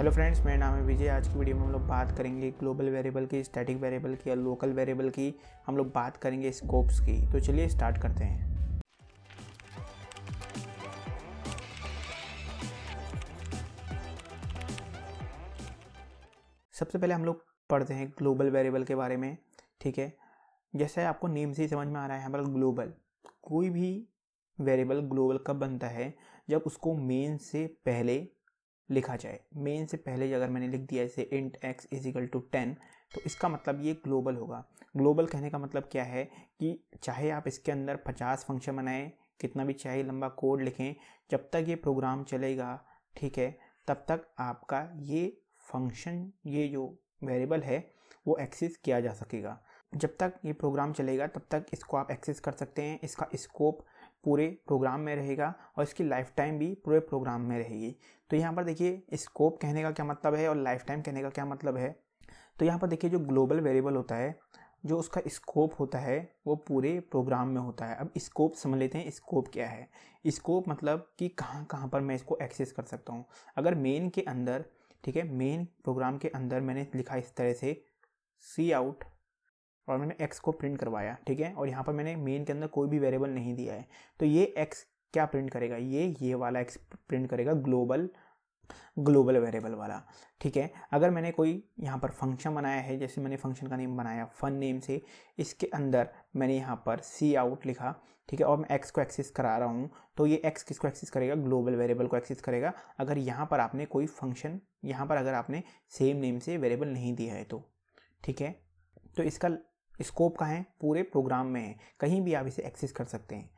hello friends मेरा नाम है विजय आज की वीडियो में हम लोग बात करेंगे ग्लोबल वेरिएबल की स्टैटिक वेरिएबल की और लोकल वेरिएबल की हम लोग बात करेंगे स्कोप्स की तो चलिए स्टार्ट करते हैं सबसे पहले हम लोग पढ़ते हैं ग्लोबल वेरिएबल के बारे में ठीक है जैसे आपको नेम से ही समझ में आ रहा है हमारा ग्लोबल कोई भी वेरिएबल ग्लोबल कब बनता है जब उसको मेन से पहले लिखा जाए मेन से पहले अगर मैंने लिख दिया इसे int x is equal to ten तो इसका मतलब ये ग्लोबल होगा ग्लोबल कहने का मतलब क्या है कि चाहे आप इसके अंदर पचास फंक्शन बनाएं कितना भी चाहे लंबा कोड लिखें जब तक ये प्रोग्राम चलेगा ठीक है तब तक आपका ये फंक्शन ये जो वेरिएबल है वो एक्सेस किया जा सकेगा जब तक ये प्रोग्राम चलेगा तब तक इसको आप एक्सेस कर सकते हैं इसका स्कोप पूरे प्रोग्राम में रहेगा और इसकी लाइफ टाइम भी पूरे प्रोग्राम में रहेगी तो यहाँ पर देखिए स्कोप कहने का क्या मतलब है और लाइफ टाइम कहने का क्या मतलब है तो यहाँ पर देखिए जो ग्लोबल वेरिएबल होता है जो उसका स्कोप होता है वो पूरे प्रोग्राम में होता है अब स्कोप समझ लेते हैं स्कोप क्या है स्कोप मतलब कि कहाँ कहाँ पर मैं इसको एक्सेस कर सकता हूँ अगर मेन के अंदर ठीक है मेन प्रोग्राम के अंदर मैंने लिखा इस तरह से सी आउट और मैंने एक्स को प्रिंट करवाया ठीक है और यहाँ पर मैंने मेन के अंदर कोई भी वेरिएबल नहीं दिया है तो ये एक्स क्या प्रिंट करेगा ये ये वाला एक्स प्रिंट करेगा ग्लोबल ग्लोबल वेरिएबल वाला ठीक है अगर मैंने कोई यहाँ पर फंक्शन बनाया है जैसे मैंने फंक्शन का नेम बनाया फन नेम से इसके अंदर मैंने यहाँ पर सी आउट लिखा ठीक है और मैं एक्स को एक्सेस करा रहा हूँ तो ये एक्स किसको एक्सेस करेगा ग्लोबल वेरिएबल को एक्सेस करेगा अगर यहाँ पर आपने कोई फंक्शन यहाँ पर अगर आपने सेम नेम से वेरिएबल नहीं दिया है तो ठीक है तो इसका स्कोप कहाँ है पूरे प्रोग्राम में है कहीं भी आप इसे एक्सेस कर सकते हैं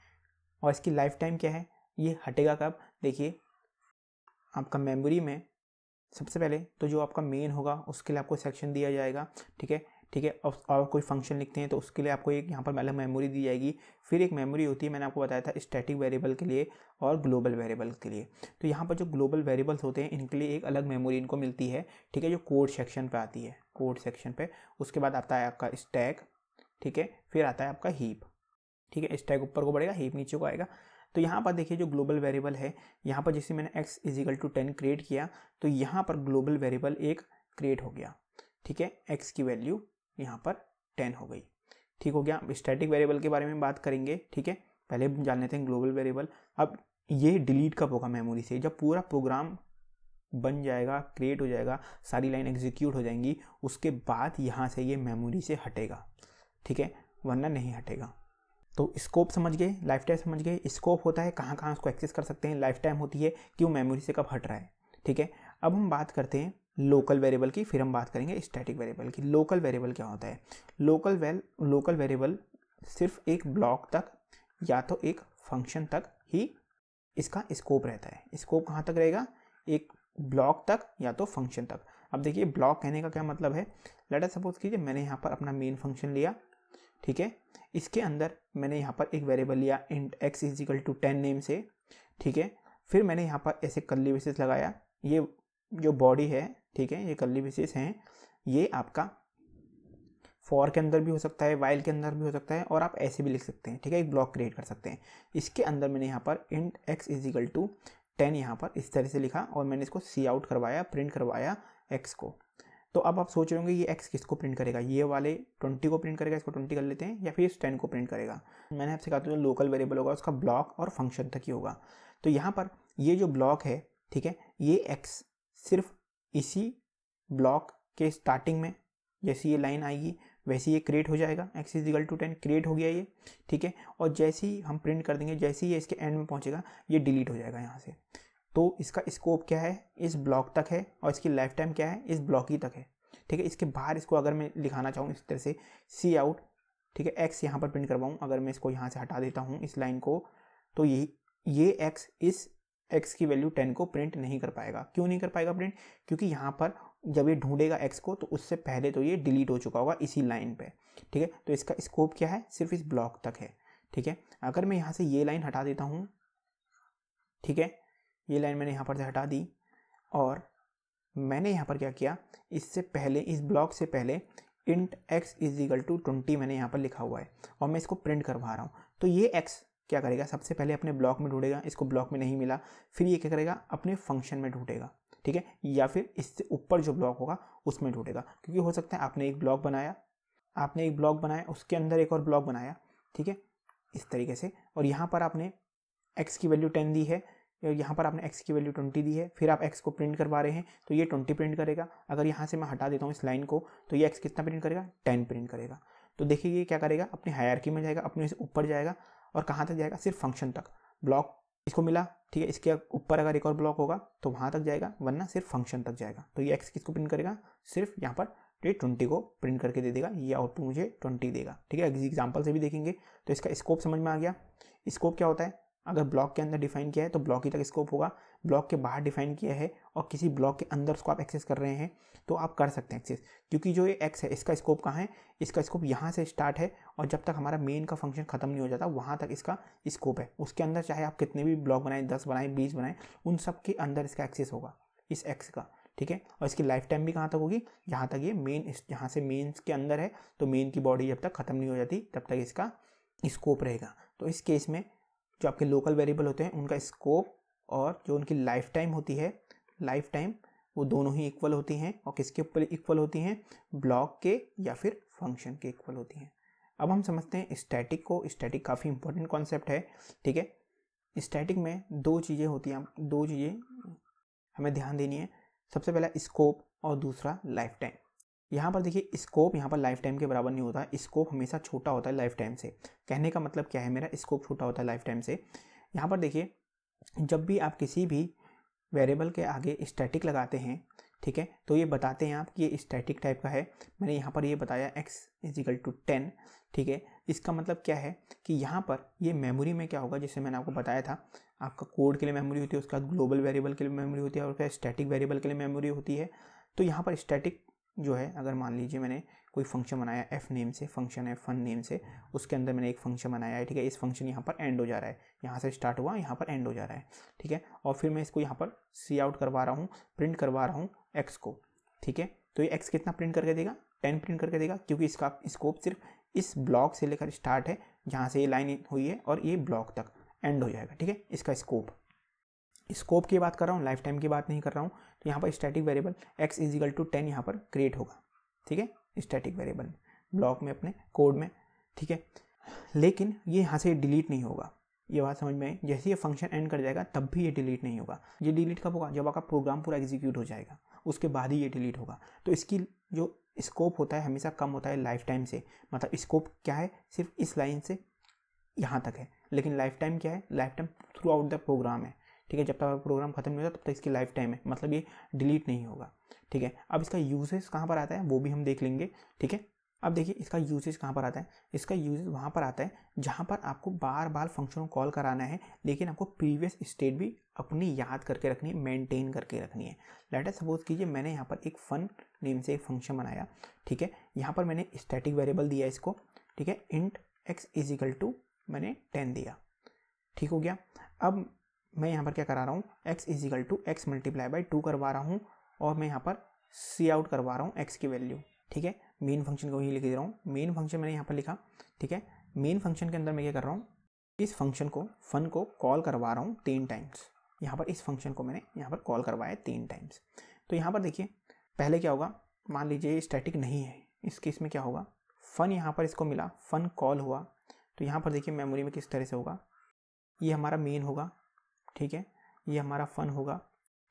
और इसकी लाइफ टाइम क्या है ये हटेगा कब देखिए आपका मेमोरी में सबसे पहले तो जो आपका मेन होगा उसके लिए आपको सेक्शन दिया जाएगा ठीक है ठीक है और कोई फंक्शन लिखते हैं तो उसके लिए आपको एक यहाँ पर अलग मेमोरी दी जाएगी फिर एक मेमोरी होती है मैंने आपको बताया था स्टैटिक वेरिएबल के लिए और ग्लोबल वेरिएबल के लिए तो यहाँ पर जो ग्लोबल वेरिएबल्स होते हैं इनके लिए एक अलग मेमोरी इनको मिलती है ठीक है जो कोड सेक्शन पर आती है कोड सेक्शन पर उसके बाद आता है आपका स्टैक ठीक है फिर आता है आपका हीप ठीक है स्टैक ऊपर को बढ़ेगा हीप नीचे को आएगा तो यहाँ पर देखिए जो ग्लोबल वेरिएबल है यहाँ पर जैसे मैंने x is equal to ten create किया तो यहाँ पर ग्लोबल वेरिएबल एक क्रिएट हो गया ठीक है x की वैल्यू यहाँ पर टेन हो गई ठीक हो गया अब स्टैटिक वेरिएबल के बारे में बात करेंगे ठीक है पहले जान लेते हैं ग्लोबल वेरिएबल अब ये डिलीट कब होगा मेमोरी से जब पूरा प्रोग्राम बन जाएगा क्रिएट हो जाएगा सारी लाइन एग्जीक्यूट हो जाएंगी उसके बाद यहाँ से ये मेमोरी से हटेगा ठीक है वरना नहीं हटेगा तो स्कोप समझ गए लाइफ टाइम समझ गए स्कोप होता है कहाँ कहाँ उसको एक्सेस कर सकते हैं लाइफ टाइम होती है कि वो मेमोरी से कब हट रहा है ठीक है अब हम बात करते हैं लोकल वेरिएबल की फिर हम बात करेंगे स्टैटिक वेरिएबल की लोकल वेरिएबल क्या होता है लोकल वेल लोकल वेरिएबल सिर्फ एक ब्लॉक तक या तो एक फंक्शन तक ही इसका स्कोप रहता है स्कोप कहाँ तक रहेगा एक ब्लॉक तक या तो फंक्शन तक अब देखिए ब्लॉक कहने का क्या मतलब है लेटर सपोज कीजिए मैंने यहाँ पर अपना मेन फंक्शन लिया ठीक है इसके अंदर मैंने यहाँ पर एक वेरिएबल लिया int x is equal to ten name से ठीक है फिर मैंने यहाँ पर ऐसे कल्ली विशेष लगाया ये जो बॉडी है ठीक है ये कल्ली विशेष हैं ये आपका फॉर के अंदर भी हो सकता है वाइल के अंदर भी हो सकता है और आप ऐसे भी लिख सकते हैं ठीक है एक ब्लॉक क्रिएट कर सकते हैं इसके अंदर मैंने यहाँ पर int x is equal to ten यहाँ पर इस तरह से लिखा और मैंने इसको सी आउट करवाया प्रिंट करवाया एक्स को तो अब आप सोच रहे होंगे ये एक्स किसको प्रिंट करेगा ये वाले ट्वेंटी को प्रिंट करेगा इसको ट्वेंटी कर लेते हैं या फिर इस टेन को प्रिंट करेगा मैंने आपसे कहा था जो लोकल वेरिएबल होगा उसका ब्लॉक और फंक्शन तक ही होगा तो यहाँ पर ये जो ब्लॉक है ठीक है ये एक्स सिर्फ इसी ब्लॉक के स्टार्टिंग में जैसी ये लाइन आएगी वैसे ये क्रिएट हो जाएगा x is equal to ten create हो गया ये ठीक है और जैसे ही हम प्रिंट कर देंगे जैसे ही ये इसके एंड में पहुंचेगा ये डिलीट हो जाएगा यहाँ से तो इसका स्कोप क्या है इस ब्लॉक तक है और इसकी लाइफ टाइम क्या है इस ब्लॉक ही तक है ठीक है इसके बाहर इसको अगर मैं लिखाना चाहूँ इस तरह से सी आउट ठीक है एक्स यहाँ पर प्रिंट करवाऊँ अगर मैं इसको यहाँ से हटा देता हूँ इस लाइन को तो यही ये एक्स इस एक्स की वैल्यू टेन को प्रिंट नहीं कर पाएगा क्यों नहीं कर पाएगा प्रिंट क्योंकि यहाँ पर जब ये ढूंढेगा एक्स को तो उससे पहले तो ये डिलीट हो चुका होगा इसी लाइन पे ठीक है तो इसका स्कोप क्या है सिर्फ इस ब्लॉक तक है ठीक है अगर मैं यहाँ से ये लाइन हटा देता हूँ ठीक है ये लाइन मैंने यहाँ पर से हटा दी और मैंने यहाँ पर क्या किया इससे पहले इस ब्लॉक से पहले int x is equal to twenty मैंने यहाँ पर लिखा हुआ है और मैं इसको प्रिंट करवा रहा हूँ तो ये एक्स क्या करेगा सबसे पहले अपने ब्लॉक में ढूंढेगा इसको ब्लॉक में नहीं मिला फिर ये क्या करेगा अपने फंक्शन में ढूंढेगा ठीक है या फिर इससे ऊपर जो ब्लॉक होगा उसमें ढूंढेगा क्योंकि हो सकता है आपने एक ब्लॉक बनाया आपने एक ब्लॉक बनाया उसके अंदर एक और ब्लॉक बनाया ठीक है इस तरीके से और यहाँ पर आपने एक्स की वैल्यू टेन दी है यहाँ पर आपने एक्स की वैल्यू ट्वेंटी दी है फिर आप एक्स को प्रिंट करवा रहे हैं तो ये ट्वेंटी प्रिंट करेगा अगर यहाँ से मैं हटा देता हूँ इस लाइन को तो ये एक्स कितना प्रिंट करेगा टेन प्रिंट करेगा तो देखिए ये क्या करेगा हायर की में जाएगा अपने से ऊपर जाएगा और कहाँ तक जाएगा सिर्फ फंक्शन तक ब्लॉक इसको मिला ठीक है इसके ऊपर अगर एक और ब्लॉक होगा तो वहाँ तक जाएगा वरना सिर्फ फंक्शन तक जाएगा तो ये एक्स किसको प्रिंट करेगा सिर्फ यहाँ पर ये ट्वेंटी को प्रिंट करके दे देगा ये आउटपुट मुझे ट्वेंटी देगा ठीक है एग्जाम्पल से भी देखेंगे तो इसका स्कोप समझ में आ गया स्कोप क्या होता है अगर ब्लॉक के अंदर डिफाइन किया है तो ब्लॉक ही तक स्कोप होगा ब्लॉक के बाहर डिफाइन किया है और किसी ब्लॉक के अंदर उसको आप एक्सेस कर रहे हैं तो आप कर सकते हैं एक्सेस क्योंकि जो ये एक्स है इसका स्कोप कहाँ है इसका स्कोप यहाँ से स्टार्ट है और जब तक हमारा मेन का फंक्शन खत्म नहीं हो जाता वहाँ तक इसका स्कोप है उसके अंदर चाहे आप कितने भी ब्लॉक बनाएं दस बनाएं बीस बनाएं उन सब के अंदर इसका एक्सेस होगा इस एक्स का ठीक है और इसकी लाइफ टाइम भी कहाँ तक होगी जहाँ तक ये मेन जहाँ से मेन्स के अंदर है तो मेन की बॉडी जब तक खत्म नहीं हो जाती तब तक इसका स्कोप रहेगा तो इस केस में जो आपके लोकल वेरिएबल होते हैं उनका स्कोप और जो उनकी लाइफ टाइम होती है लाइफ टाइम वो दोनों ही इक्वल होती हैं और किसके ऊपर इक्वल होती हैं ब्लॉक के या फिर फंक्शन के इक्वल होती हैं अब हम समझते हैं स्टैटिक को स्टैटिक काफ़ी इंपॉर्टेंट कॉन्सेप्ट है ठीक है स्टैटिक में दो चीज़ें होती हैं दो चीज़ें हमें ध्यान देनी है सबसे पहला स्कोप और दूसरा लाइफ टाइम यहाँ पर देखिए स्कोप यहाँ पर लाइफ टाइम के बराबर नहीं होता स्कोप हमेशा छोटा होता है लाइफ टाइम से कहने का मतलब क्या है मेरा स्कोप छोटा होता है लाइफ टाइम से यहाँ पर देखिए जब भी आप किसी भी वेरिएबल के आगे स्टैटिक लगाते हैं ठीक है तो ये बताते हैं आप कि ये स्टैटिक टाइप का है मैंने यहाँ पर ये बताया x इजिकल टू टेन ठीक है इसका मतलब क्या है कि यहाँ पर ये मेमोरी में क्या होगा जैसे मैंने आपको बताया था आपका कोड के लिए मेमोरी होती है उसके बाद ग्लोबल वेरिएबल के लिए मेमोरी होती है और बाद स्टैटिक वेरिएबल के लिए मेमोरी होती है तो यहाँ पर स्टैटिक जो है अगर मान लीजिए मैंने कोई फंक्शन बनाया एफ नेम से फंक्शन है फन नेम से उसके अंदर मैंने एक फंक्शन बनाया है ठीक है इस फंक्शन यहाँ पर एंड हो जा रहा है यहाँ से स्टार्ट हुआ यहाँ पर एंड हो जा रहा है ठीक है और फिर मैं इसको यहाँ पर सी आउट करवा रहा हूँ प्रिंट करवा रहा हूँ एक्स को ठीक है तो ये एक्स कितना प्रिंट करके देगा टेन प्रिंट करके देगा क्योंकि इसका स्कोप सिर्फ इस ब्लॉक से लेकर स्टार्ट है जहाँ से ये लाइन हुई है और ये ब्लॉक तक एंड हो जाएगा ठीक है इसका स्कोप स्कोप की बात कर रहा हूँ लाइफ टाइम की बात नहीं कर रहा हूँ तो यहाँ पर static variable x is equal to ten यहाँ पर क्रिएट होगा ठीक है स्टैटिक वेरिएबल ब्लॉक में अपने कोड में ठीक है लेकिन ये यहाँ से डिलीट नहीं होगा ये बात समझ में आई जैसे ये फंक्शन एंड कर जाएगा तब भी ये डिलीट नहीं होगा ये डिलीट कब होगा जब आपका प्रोग्राम पूरा एग्जीक्यूट हो जाएगा उसके बाद ही ये डिलीट होगा तो इसकी जो स्कोप होता है हमेशा कम होता है लाइफ टाइम से मतलब स्कोप क्या है सिर्फ इस लाइन से यहाँ तक है लेकिन लाइफ टाइम क्या है lifetime throughout the program है ठीक है जब तक आपका प्रोग्राम खत्म नहीं होता तब तक इसकी लाइफ टाइम है मतलब ये डिलीट नहीं होगा ठीक है अब इसका यूजेस कहाँ पर आता है वो भी हम देख लेंगे ठीक है अब देखिए इसका यूजेज कहाँ पर आता है इसका यूजेज वहाँ पर आता है जहाँ पर आपको बार बार फंक्शन को कॉल कराना है लेकिन आपको प्रीवियस स्टेट भी अपनी याद करके रखनी है मेंटेन करके रखनी है लेट सपोज कीजिए मैंने यहाँ पर एक फन नेम से एक फंक्शन बनाया ठीक है यहाँ पर मैंने स्टैटिक वेरिएबल दिया इसको ठीक है इंट एक्स इजिकल टू मैंने टेन दिया ठीक हो गया अब मैं यहाँ पर क्या करा रहा हूँ x is equal to x multiply by two करवा रहा हूँ और मैं यहाँ पर सी आउट करवा रहा हूँ एक्स की वैल्यू ठीक है मेन फंक्शन को ही लिख दे रहा हूँ मेन फंक्शन मैंने यहाँ पर लिखा ठीक है मेन फंक्शन के अंदर मैं क्या कर रहा हूँ इस फंक्शन को फन को कॉल करवा रहा हूँ तीन टाइम्स यहाँ पर इस फंक्शन को मैंने यहाँ पर कॉल करवाया तीन टाइम्स तो यहाँ पर देखिए पहले क्या होगा मान लीजिए स्टैटिक नहीं है इस केस में क्या होगा फ़न यहाँ पर इसको मिला फ़न कॉल हुआ तो यहाँ पर देखिए मेमोरी में किस तरह से होगा ये हमारा मेन होगा ठीक है ये हमारा फन होगा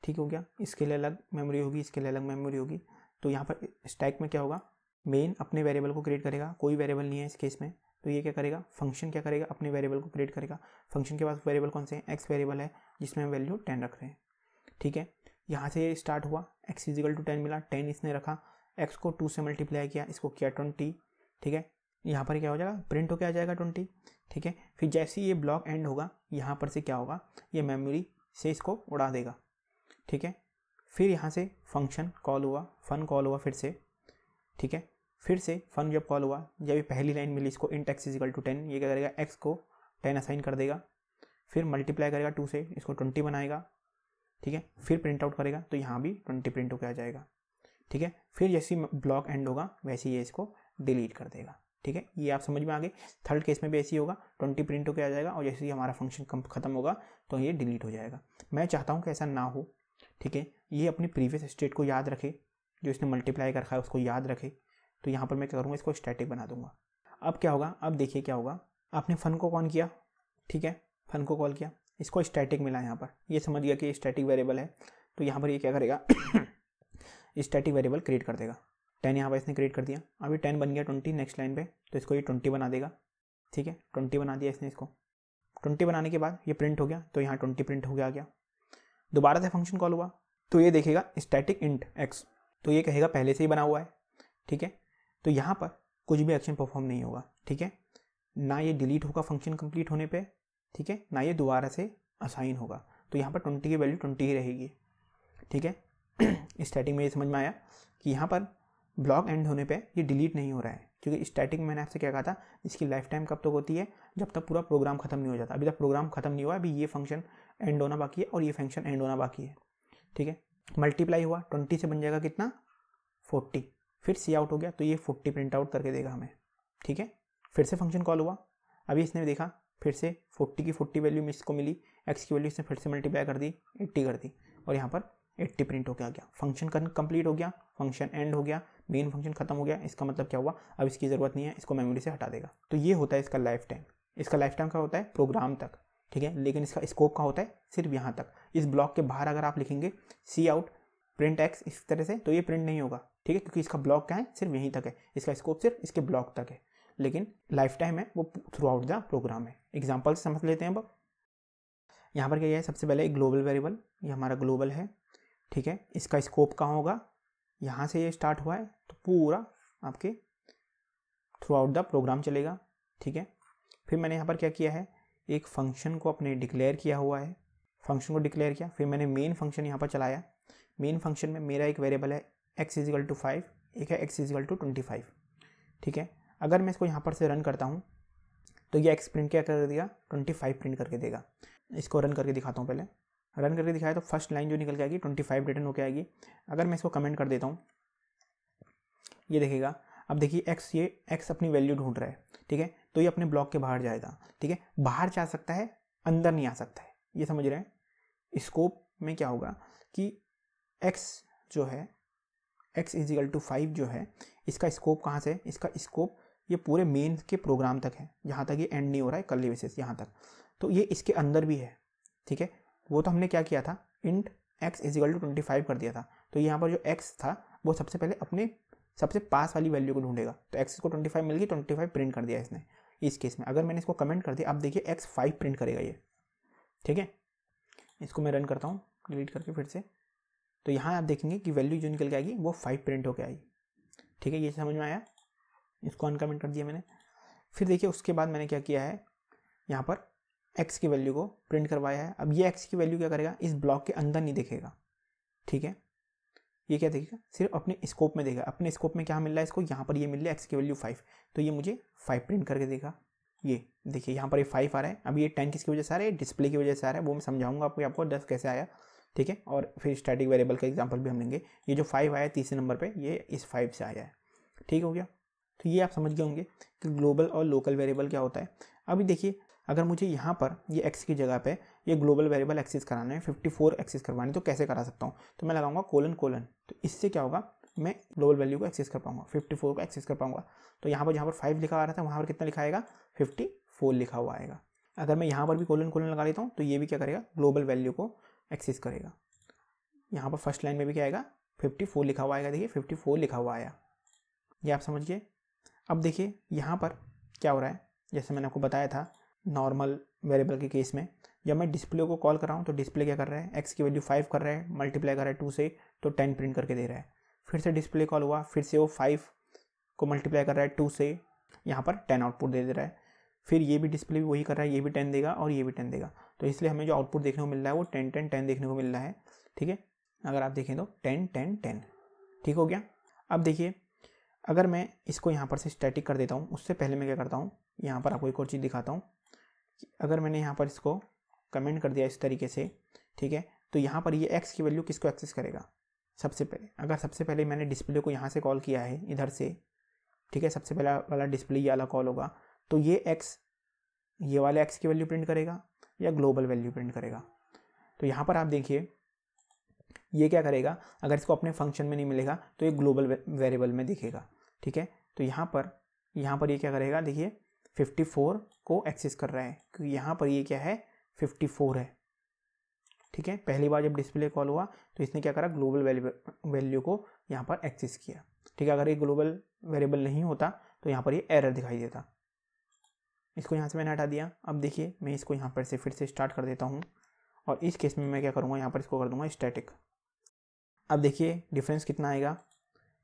ठीक हो गया इसके लिए अलग मेमोरी होगी इसके लिए अलग मेमोरी होगी तो यहाँ पर स्टैक में क्या होगा मेन अपने वेरिएबल को क्रिएट करेगा कोई वेरिएबल नहीं है इस केस में तो ये क्या करेगा फंक्शन क्या करेगा अपने वेरिएबल को क्रिएट करेगा फंक्शन के पास वेरिएबल कौन से हैं एक्स वेरिएबल है जिसमें हम वैल्यू टेन रख रहे हैं ठीक है यहाँ से ये स्टार्ट हुआ एक्स इजिकल टू टेन मिला टेन इसने रखा एक्स को टू से मल्टीप्लाई किया इसको किया ट्वेंटी ठीक है यहाँ पर क्या हो जाएगा प्रिंट होकर आ जाएगा ट्वेंटी ठीक है फिर जैसे ही ये ब्लॉक एंड होगा यहाँ पर से क्या होगा ये मेमोरी से इसको उड़ा देगा ठीक है फिर यहाँ से फंक्शन कॉल हुआ फन कॉल हुआ फिर से ठीक है फिर से फन जब कॉल हुआ जब ये पहली लाइन मिली इसको int x is equal to ten ये क्या करेगा एक्स को टेन असाइन कर देगा फिर मल्टीप्लाई करेगा टू से इसको ट्वेंटी बनाएगा ठीक है फिर प्रिंट आउट करेगा तो यहाँ भी ट्वेंटी प्रिंट होकर आ जाएगा ठीक है फिर जैसे ब्लॉक एंड होगा वैसे ही ये इसको डिलीट कर देगा ठीक है ये आप समझ में आ गए थर्ड केस में भी ऐसी होगा ट्वेंटी प्रिंट होकर आ जाएगा और जैसे ही हमारा फंक्शन खत्म होगा तो ये डिलीट हो जाएगा मैं चाहता हूँ कि ऐसा ना हो ठीक है ये अपनी प्रीवियस स्टेट को याद रखे जो इसने मल्टीप्लाई कर रखा है उसको याद रखे तो यहाँ पर मैं क्या करूँगा इसको स्टैटिक बना दूंगा अब क्या होगा अब देखिए क्या होगा आपने फन को कॉल किया ठीक है फन को कॉल किया इसको स्टैटिक मिला यहाँ पर ये समझ गया कि स्टैटिक वेरिएबल है तो यहाँ पर ये क्या करेगा स्टैटिक वेरिएबल क्रिएट कर देगा टेन यहाँ पर इसने क्रिएट कर दिया अभी टेन बन गया ट्वेंटी नेक्स्ट लाइन पे तो इसको ये ट्वेंटी बना देगा ठीक है ट्वेंटी बना दिया इसने इसको ट्वेंटी बनाने के बाद ये प्रिंट हो गया तो यहाँ ट्वेंटी प्रिंट हो गया आ गया दोबारा से फंक्शन कॉल हुआ तो ये देखेगा स्टैटिक इंट एक्स तो ये कहेगा पहले से ही बना हुआ है ठीक है तो यहाँ पर कुछ भी एक्शन परफॉर्म नहीं होगा ठीक है ना ये डिलीट होगा फंक्शन कंप्लीट होने पे ठीक है ना ये दोबारा से असाइन होगा तो यहाँ पर ट्वेंटी की वैल्यू ट्वेंटी ही रहेगी ठीक है स्टार्टिंग में ये समझ में आया कि यहाँ पर ब्लॉग एंड होने पे ये डिलीट नहीं हो रहा है क्योंकि स्टैटिक मैंने आपसे क्या कहा था इसकी लाइफ टाइम कब तक तो होती है जब तक पूरा प्रोग्राम खत्म नहीं हो जाता अभी तक प्रोग्राम खत्म नहीं हुआ अभी ये फंक्शन एंड होना बाकी है और ये फंक्शन एंड होना बाकी है ठीक है मल्टीप्लाई हुआ ट्वेंटी से बन जाएगा कितना फोर्टी फिर सी आउट हो गया तो ये फोर्टी प्रिंट आउट करके देगा हमें ठीक है फिर से फंक्शन कॉल हुआ अभी इसने देखा फिर से फोर्टी की फोर्टी वैल्यू में इसको मिली एक्स की वैल्यू इसने फिर से मल्टीप्लाई कर दी एट्टी कर दी और यहाँ पर एट्टी प्रिंट होकर आ गया फंक्शन कंप्लीट हो गया फंक्शन एंड हो गया मेन फंक्शन खत्म हो गया इसका मतलब क्या हुआ अब इसकी ज़रूरत नहीं है इसको मेमोरी से हटा देगा तो ये होता है इसका लाइफ टाइम इसका लाइफ टाइम क्या होता है प्रोग्राम तक ठीक है लेकिन इसका स्कोप का होता है सिर्फ यहाँ तक इस ब्लॉक के बाहर अगर आप लिखेंगे सी आउट प्रिंट एक्स इस तरह से तो ये प्रिंट नहीं होगा ठीक है क्योंकि इसका ब्लॉक क्या है सिर्फ यहीं तक है इसका स्कोप सिर्फ इसके ब्लॉक तक है लेकिन लाइफ टाइम है वो थ्रू आउट द प्रोग्राम है एग्जाम्पल समझ लेते हैं अब यहाँ पर क्या है सबसे पहले ग्लोबल वेरिएबल ये हमारा ग्लोबल है ठीक है इसका स्कोप कहाँ होगा यहाँ से ये स्टार्ट हुआ है तो पूरा आपके थ्रू आउट द प्रोग्राम चलेगा ठीक है फिर मैंने यहाँ पर क्या किया है एक फंक्शन को अपने डिक्लेयर किया हुआ है फंक्शन को डिक्लेयर किया फिर मैंने मेन फंक्शन यहाँ पर चलाया मेन फंक्शन में मेरा एक वेरिएबल है एक्स इजिकल टू फाइव एक है x is equal to twenty five ठीक है अगर मैं इसको यहाँ पर से रन करता हूँ तो ये एक्स प्रिंट क्या कर देगा ट्वेंटी फाइव प्रिंट करके देगा इसको रन करके दिखाता हूँ पहले रन करके दिखाया तो फर्स्ट लाइन जो निकल के आएगी ट्वेंटी फाइव रिटर्न होकर आएगी अगर मैं इसको कमेंट कर देता हूँ ये देखेगा अब देखिए एक्स ये एक्स अपनी वैल्यू ढूंढ रहा है ठीक है तो ये अपने ब्लॉक के बाहर जाएगा ठीक है बाहर जा सकता है अंदर नहीं आ सकता है ये समझ रहे हैं स्कोप में क्या होगा कि एक्स जो है एक्स इजिकल टू फाइव जो है इसका स्कोप कहाँ से है इसका स्कोप ये पूरे मेन के प्रोग्राम तक है जहाँ तक ये एंड नहीं हो रहा है कल बेसिस यहाँ तक तो ये इसके अंदर भी है ठीक है वो तो हमने क्या किया था int x is equal to twenty five कर दिया था तो यहाँ पर जो एक्स था वो सबसे पहले अपने सबसे पास वाली वैल्यू को ढूंढेगा तो एक्स को ट्वेंटी फाइव मिल गई ट्वेंटी फाइव प्रिंट कर दिया इसने इस केस में अगर मैंने इसको कमेंट कर दिया आप देखिए एक्स फाइव प्रिंट करेगा ये ठीक है इसको मैं रन करता हूँ डिलीट करके फिर से तो यहाँ आप देखेंगे कि वैल्यू जो निकल के आएगी वो फाइव प्रिंट होकर आएगी ठीक है ये समझ में आया इसको अनकमेंट कर दिया मैंने फिर देखिए उसके बाद मैंने क्या किया है यहाँ पर एक्स की वैल्यू को प्रिंट करवाया है अब ये एक्स की वैल्यू क्या करेगा इस ब्लॉक के अंदर नहीं देखेगा ठीक है ये क्या देखेगा सिर्फ अपने स्कोप में देगा अपने स्कोप में क्या मिल रहा है इसको यहाँ पर ये मिल रहा है एक्स की वैल्यू फाइव तो ये मुझे फाइव प्रिंट करके देगा ये देखिए यहाँ पर ये फाइव आ रहा है अब ये टेन किसकी वजह से आ रहा है डिस्प्ले की वजह से आ रहा है वो मैं समझाऊंगा आपको आपको दस कैसे आया ठीक है और फिर स्टैटिक वेरिएबल का एग्जाम्पल भी हम लेंगे ये जो फाइव आया तीसरे नंबर पर ये इस फाइव से आया है ठीक हो गया तो ये आप समझ गए होंगे कि ग्लोबल और लोकल वेरिएबल क्या होता है अभी देखिए अगर मुझे यहाँ पर ये एक्स की जगह पे ये ग्लोबल वेरिएबल एक्सेस कराना है 54 एक्सेस करवानी तो कैसे करा सकता हूँ तो मैं लगाऊंगा कोलन कोलन तो इससे क्या होगा मैं ग्लोबल वैल्यू को एक्सेस कर पाऊंगा 54 को एक्सेस कर पाऊंगा तो यहाँ पर जहाँ पर फाइव लिखा आ रहा था वहाँ पर कितना लिखा आएगा फिफ्टी लिखा हुआ आएगा अगर मैं यहाँ पर भी कोलन कोलन लगा लेता हूँ तो ये भी क्या करेगा ग्लोबल वैल्यू को एक्सेस करेगा यहाँ पर फर्स्ट लाइन में भी क्या आएगा फिफ्टी फोर लिखा हुआ आएगा देखिए फिफ्टी फोर लिखा हुआ आया ये आप समझिए अब देखिए यहाँ पर क्या हो रहा है जैसे मैंने आपको बताया था नॉर्मल वेरिएबल के केस में जब मैं डिस्प्ले को कॉल कर रहा हूँ तो डिस्प्ले क्या कर रहा है एक्स की वैल्यू फाइव कर रहा है मल्टीप्लाई कर रहा है टू से तो टेन प्रिंट करके दे रहा है फिर से डिस्प्ले कॉल हुआ फिर से वो फाइव को मल्टीप्लाई कर रहा है टू से यहाँ पर टेन आउटपुट दे दे रहा है फिर ये भी डिस्प्ले भी वही कर रहा है ये भी टेन देगा और ये भी टेन देगा तो इसलिए हमें जो आउटपुट देखने को मिल रहा है वो टेन टेन टेन देखने को मिल रहा है ठीक है अगर आप देखें तो टेन टेन टेन ठीक हो गया अब देखिए अगर मैं इसको यहाँ पर से स्टैटिक कर देता हूँ उससे पहले मैं क्या करता हूँ यहाँ पर आपको एक और चीज़ दिखाता हूँ अगर मैंने यहाँ पर इसको कमेंट कर दिया इस तरीके से ठीक है तो यहाँ पर ये एक्स की वैल्यू किसको एक्सेस करेगा सबसे पहले अगर सबसे पहले मैंने डिस्प्ले को यहाँ से कॉल किया है इधर से ठीक है सबसे पहला वाला डिस्प्ले ये वाला कॉल होगा तो ये एक्स ये वाला एक्स की वैल्यू प्रिंट करेगा या ग्लोबल वैल्यू प्रिंट करेगा तो यहाँ पर आप देखिए ये क्या करेगा अगर इसको अपने फंक्शन में नहीं मिलेगा तो ये ग्लोबल वेरिएबल में दिखेगा ठीक है तो यहाँ पर यहाँ पर ये क्या करेगा देखिए फोर को एक्सेस कर रहा है क्योंकि यहाँ पर ये क्या है 54 है ठीक है पहली बार जब डिस्प्ले कॉल हुआ तो इसने क्या करा ग्लोबल वैल्यू को यहाँ पर एक्सेस किया ठीक है अगर ये ग्लोबल वेरिएबल नहीं होता तो यहाँ पर ये एरर दिखाई देता इसको यहाँ से मैंने हटा दिया अब देखिए मैं इसको यहाँ पर से फिर से स्टार्ट कर देता हूँ और इस केस में मैं क्या करूँगा यहाँ पर इसको कर दूँगा स्टैटिक अब देखिए डिफरेंस कितना आएगा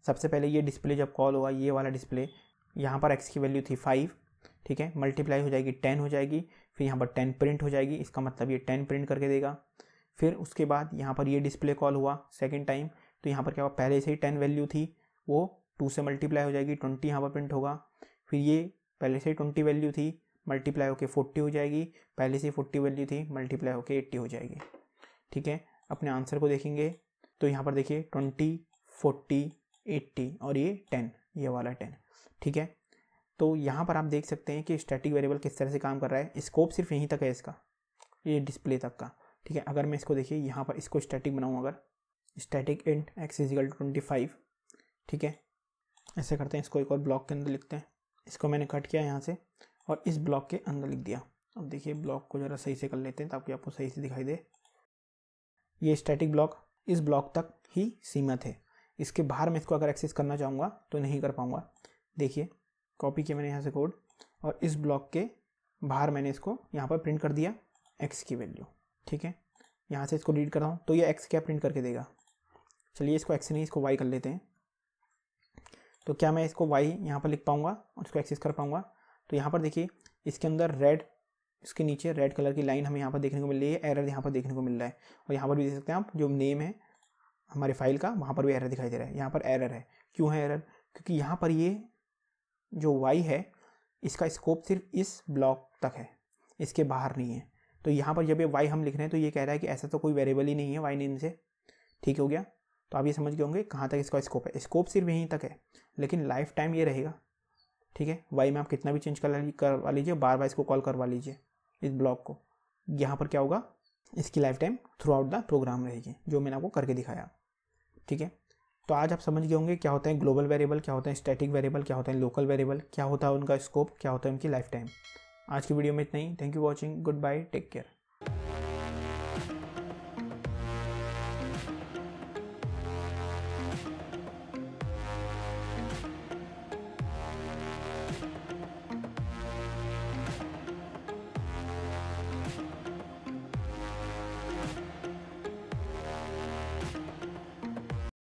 सबसे पहले ये डिस्प्ले जब कॉल हुआ ये वाला डिस्प्ले यहाँ पर एक्स की वैल्यू थी फाइव ठीक है मल्टीप्लाई हो जाएगी टेन हो जाएगी फिर यहाँ पर टेन प्रिंट हो जाएगी इसका मतलब ये टेन प्रिंट करके देगा फिर उसके बाद यहाँ पर ये डिस्प्ले कॉल हुआ सेकेंड टाइम तो यहाँ पर क्या हुआ पहले से ही टेन वैल्यू थी वो टू से मल्टीप्लाई हो जाएगी ट्वेंटी यहाँ पर प्रिंट होगा फिर ये पहले से ही ट्वेंटी वैल्यू थी मल्टीप्लाई होके फोर्टी हो जाएगी पहले से फोर्टी वैल्यू थी मल्टीप्लाई होके एट्टी हो जाएगी ठीक है अपने आंसर को देखेंगे तो यहाँ पर देखिए ट्वेंटी फोर्टी एट्टी और ये टेन ये वाला टेन ठीक है तो यहाँ पर आप देख सकते हैं कि स्टैटिक वेरिएबल किस तरह से काम कर रहा है स्कोप सिर्फ यहीं तक है इसका ये डिस्प्ले तक का ठीक है अगर मैं इसको देखिए यहाँ पर इसको स्टैटिक बनाऊँ अगर static int x is equal to twenty five ठीक है ऐसे करते हैं इसको एक और ब्लॉक के अंदर लिखते हैं इसको मैंने कट किया यहाँ से और इस ब्लॉक के अंदर लिख दिया अब देखिए ब्लॉक को ज़रा सही से कर लेते हैं ताकि आपको सही से दिखाई दे ये स्टैटिक ब्लॉक इस ब्लॉक तक ही सीमित है इसके बाहर मैं इसको अगर एक्सेस करना चाहूँगा तो नहीं कर पाऊँगा देखिए कॉपी किया मैंने यहाँ से कोड और इस ब्लॉक के बाहर मैंने इसको यहाँ पर प्रिंट कर दिया एक्स की वैल्यू ठीक है यहाँ से इसको डिलीट कर रहा हूँ तो ये एक्स क्या प्रिंट करके देगा चलिए इसको एक्स नहीं इसको वाई कर लेते हैं तो क्या मैं इसको वाई यहाँ पर लिख पाऊँगा और इसको एक्सेस कर पाऊँगा तो यहाँ पर देखिए इसके अंदर रेड इसके नीचे रेड कलर की लाइन हमें यहाँ पर देखने को मिल रही है एरर यहाँ पर देखने को मिल रहा है और यहाँ पर भी देख सकते हैं आप जो नेम है हमारे फाइल का वहाँ पर भी एरर दिखाई दे रहा है यहाँ पर एरर है क्यों है एरर क्योंकि यहाँ पर ये जो वाई है इसका स्कोप सिर्फ इस ब्लॉक तक है इसके बाहर नहीं है तो यहाँ पर जब ये वाई हम लिख रहे हैं तो ये कह रहा है कि ऐसा तो कोई वेरिएबल ही नहीं है वाई नेम से ठीक हो गया तो आप ये समझ गए होंगे कहाँ तक इसका स्कोप है स्कोप सिर्फ यहीं तक है लेकिन लाइफ टाइम ये रहेगा ठीक है वाई में आप कितना भी चेंज कर करवा लीजिए बार बार इसको कॉल करवा लीजिए इस ब्लॉक को यहाँ पर क्या होगा इसकी lifetime throughout the program रहेगी जो मैंने आपको करके दिखाया ठीक है तो आज आप समझ गए होंगे क्या होते हैं ग्लोबल वेरिएबल क्या होते हैं स्टैटिक वेरिएबल क्या होते हैं लोकल वेरिएबल क्या होता है उनका स्कोप क्या होता है उनकी लाइफ टाइम आज की वीडियो में इतना ही thank you watching goodbye take care